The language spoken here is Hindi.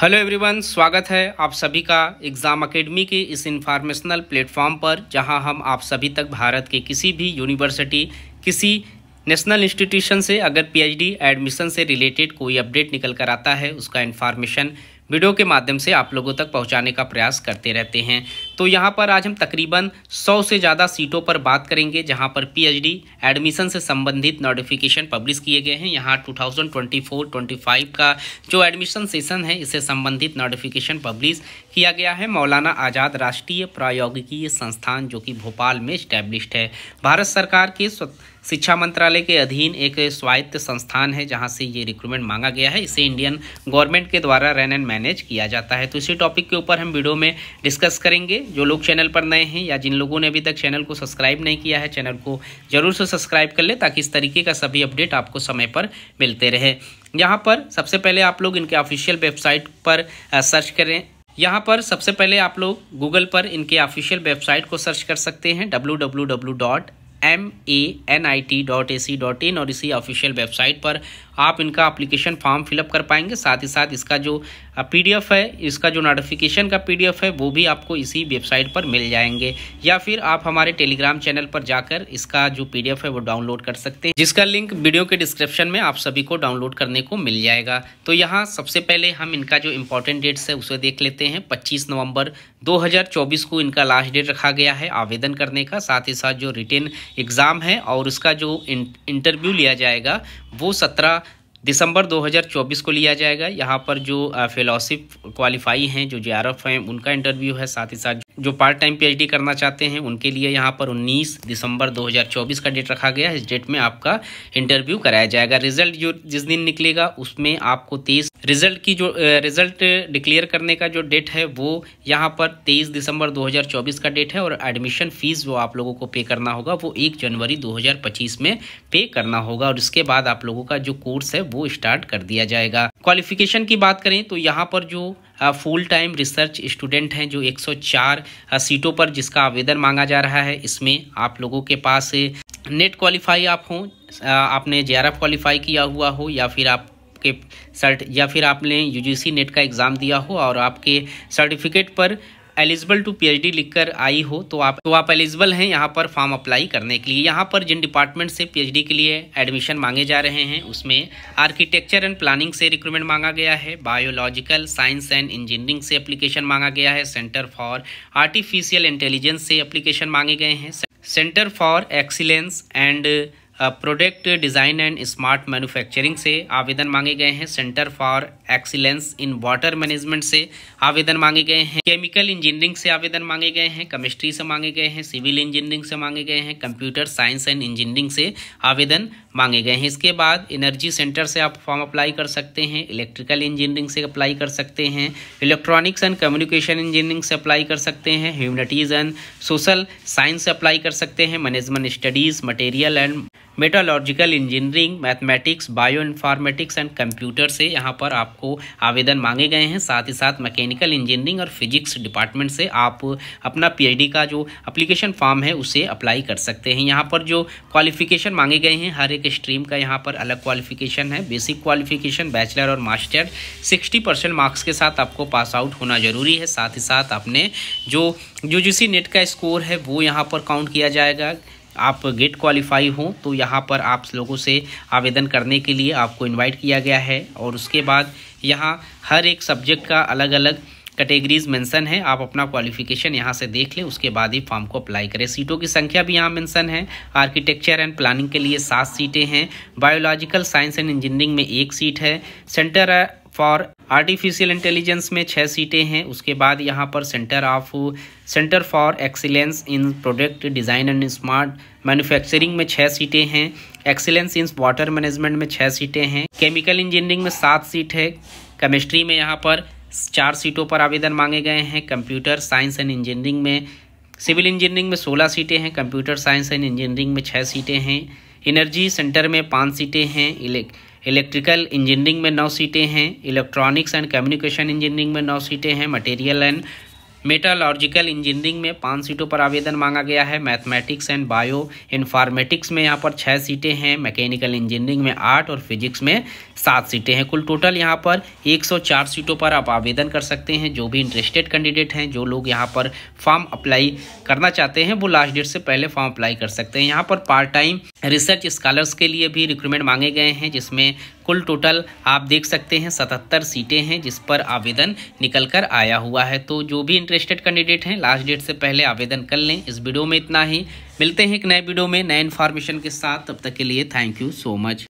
हेलो एवरीवन स्वागत है आप सभी का एग्ज़ाम एकेडमी के इस इंफॉर्मेशनल प्लेटफॉर्म पर जहां हम आप सभी तक भारत के किसी भी यूनिवर्सिटी किसी नेशनल इंस्टीट्यूशन से अगर पीएचडी एडमिशन से रिलेटेड कोई अपडेट निकल कर आता है उसका इन्फॉर्मेशन वीडियो के माध्यम से आप लोगों तक पहुंचाने का प्रयास करते रहते हैं तो यहाँ पर आज हम तकरीबन 100 से ज़्यादा सीटों पर बात करेंगे जहाँ पर पीएचडी एडमिशन से संबंधित नोटिफिकेशन पब्लिश किए गए हैं यहाँ 2024-25 का जो एडमिशन सेशन है इससे संबंधित नोटिफिकेशन पब्लिश किया गया है मौलाना आज़ाद राष्ट्रीय प्रायोगिकीय संस्थान जो कि भोपाल में स्टैब्लिश्ड है भारत सरकार के शिक्षा मंत्रालय के अधीन एक स्वायत्त संस्थान है जहां से ये रिक्रूटमेंट मांगा गया है इसे इंडियन गवर्नमेंट के द्वारा रन एंड मैनेज किया जाता है तो इसी टॉपिक के ऊपर हम वीडियो में डिस्कस करेंगे जो लोग चैनल पर नए हैं या जिन लोगों ने अभी तक चैनल को सब्सक्राइब नहीं किया है चैनल को ज़रूर से सब्सक्राइब कर ले ताकि इस तरीके का सभी अपडेट आपको समय पर मिलते रहे यहाँ पर सबसे पहले आप लोग इनके ऑफिशियल वेबसाइट पर सर्च करें यहाँ पर सबसे पहले आप लोग गूगल पर इनके ऑफिशियल वेबसाइट को सर्च कर सकते हैं W M A N I T dot A C dot in और इसी ऑफिशियल वेबसाइट पर आप इनका अप्लीकेशन फॉर्म फिलअप कर पाएंगे साथ ही साथ इसका जो पी डी एफ़ है इसका जो नोटिफिकेशन का पी डी एफ़ है वो भी आपको इसी वेबसाइट पर मिल जाएंगे या फिर आप हमारे टेलीग्राम चैनल पर जाकर इसका जो पी डी एफ़ है वो डाउनलोड कर सकते हैं जिसका लिंक वीडियो के डिस्क्रिप्शन में आप सभी को डाउनलोड करने को मिल जाएगा तो यहाँ सबसे पहले हम इनका जो इम्पोर्टेंट डेट्स है उसे देख लेते हैं पच्चीस नवम्बर दो को इनका लास्ट डेट रखा गया है आवेदन करने का साथ ही साथ जो रिटेन एग्ज़ाम है और उसका जो इंटरव्यू लिया जाएगा वो सत्रह दिसंबर 2024 को लिया जाएगा यहाँ पर जो फेलोशिप क्वालिफाई हैं जो जे हैं उनका इंटरव्यू है साथ ही साथ जो पार्ट टाइम पीएचडी करना चाहते हैं उनके लिए यहाँ पर 19 दिसंबर 2024 का डेट रखा गया है इस डेट में आपका इंटरव्यू कराया जाएगा रिजल्ट जो जिस दिन निकलेगा उसमें आपको तेईस रिजल्ट की जो रिजल्ट डिक्लेयर करने का जो डेट है वो यहाँ पर 23 दिसंबर 2024 का डेट है और एडमिशन फीस जो आप लोगों को पे करना होगा वो एक जनवरी 2025 में पे करना होगा और इसके बाद आप लोगों का जो कोर्स है वो स्टार्ट कर दिया जाएगा क्वालिफिकेशन की बात करें तो यहाँ पर जो फुल टाइम रिसर्च स्टूडेंट हैं जो 104 सीटों पर जिसका आवेदन मांगा जा रहा है इसमें आप लोगों के पास नेट क्वालिफाई आप हों आपने जे क्वालिफाई किया हुआ हो या फिर आप आपके सर्ट या फिर आपने यूजीसी नेट का एग्ज़ाम दिया हो और आपके सर्टिफिकेट पर एलिजिबल टू पीएचडी लिखकर आई हो तो आप तो आप एलिजिबल हैं यहाँ पर फॉर्म अप्लाई करने के लिए यहाँ पर जिन डिपार्टमेंट से पीएचडी के लिए एडमिशन मांगे जा रहे हैं उसमें आर्किटेक्चर एंड प्लानिंग से रिक्रूटमेंट मांगा गया है बायोलॉजिकल साइंस एंड इंजीनियरिंग से एप्लीकेशन मांगा गया है सेंटर फॉर आर्टिफिशियल इंटेलिजेंस से एप्लीकेशन मांगे गए हैं centre for excellence and product design and smart manufacturing से आवेदन मांगे गए हैं centre for excellence in water management से आवेदन मांगे गए हैं केमिकल इंजीनियरिंग से आवेदन मांगे गए हैं केमिस्ट्री से मांगे गए हैं सिविल इंजीनियरिंग से मांगे गए हैं कंप्यूटर साइंस एंड इंजीनियरिंग से आवेदन मांगे गए हैं इसके बाद एनर्जी सेंटर से आप फॉर्म अप्लाई कर सकते हैं इलेक्ट्रिकल इंजीनियरिंग से अप्लाई कर सकते हैं इलेक्ट्रॉनिक्स एंड कम्युनिकेशन इंजीनियरिंग से अप्लाई कर सकते हैं ह्यूमनिटीज़ एंड सोशल साइंस से अप्लाई कर सकते हैं management studies material and metallurgical engineering mathematics bioinformatics and computer से यहाँ पर आपको आवेदन मांगे गए हैं साथ ही साथ मैकेनिकल इंजीनियरिंग और फिजिक्स डिपार्टमेंट से आप अपना पी का जो अप्लीकेशन फॉर्म है उसे अप्लाई कर सकते हैं यहाँ पर जो क्वालिफिकेशन मांगे गए हैं हर एक स्ट्रीम का यहाँ पर अलग क्वालिफिकेशन है बेसिक क्वालिफिकेशन बैचलर और मास्टर सिक्सटी परसेंट मार्क्स के साथ आपको पास आउट होना ज़रूरी है साथ ही साथ आपने जो यू नेट का स्कोर है वो यहाँ पर काउंट किया जाएगा आप गेट क्वालिफाई हो तो यहाँ पर आप लोगों से आवेदन करने के लिए आपको इनवाइट किया गया है और उसके बाद यहाँ हर एक सब्जेक्ट का अलग अलग कैटेगरीज मेंशन है आप अपना क्वालिफिकेशन यहाँ से देख लें उसके बाद ही फॉर्म को अप्लाई करें सीटों की संख्या भी यहाँ मेंशन है आर्किटेक्चर एंड प्लानिंग के लिए सात सीटें हैं बायोलॉजिकल साइंस एंड इंजीनियरिंग में एक सीट है सेंटर फॉर आर्टिफिशियल इंटेलिजेंस में छः सीटें हैं उसके बाद यहाँ पर centre of centre for excellence in product design and smart manufacturing में छः सीटें हैं एक्सीलेंस इन वाटर मैनेजमेंट में छः सीटें हैं केमिकल इंजीनियरिंग में सात सीट है केमिस्ट्री में यहाँ पर चार सीटों पर आवेदन मांगे गए हैं कंप्यूटर साइंस एंड इंजीनियरिंग में सिविल इंजीनियरिंग में सोलह सीटें हैं कंप्यूटर साइंस एंड इंजीनियरिंग में छः सीटें हैं एनर्जी सेंटर में पाँच सीटें हैं इलेक्ट्रिकल इंजीनियरिंग में नौ सीटें हैं इलेक्ट्रॉनिक्स एंड कम्युनिकेशन इंजीनियरिंग में नौ सीटें हैं मटेरियल एंड मेटालॉजिकल इंजीनियरिंग में पाँच सीटों पर आवेदन मांगा गया है मैथमेटिक्स एंड बायो इन्फॉर्मेटिक्स में यहाँ पर छः सीटें हैं मैकेनिकल इंजीनियरिंग में आठ और फिजिक्स में सात सीटें हैं कुल टोटल यहाँ पर 104 सीटों पर आप आवेदन कर सकते हैं जो भी इंटरेस्टेड कैंडिडेट हैं जो लोग यहाँ पर फॉर्म अप्लाई करना चाहते हैं वो लास्ट डेट से पहले फॉर्म अप्लाई कर सकते हैं यहाँ पर पार्ट टाइम रिसर्च स्कॉलर्स के लिए भी रिक्रूटमेंट मांगे गए हैं जिसमें कुल टोटल आप देख सकते हैं सतहत्तर सीटें हैं जिस पर आवेदन निकल कर आया हुआ है तो जो भी इंटरेस्टेड कैंडिडेट हैं लास्ट डेट से पहले आवेदन कर लें इस वीडियो में इतना ही मिलते हैं एक नए वीडियो में नए इन्फॉर्मेशन के साथ तब तक के लिए थैंक यू सो मच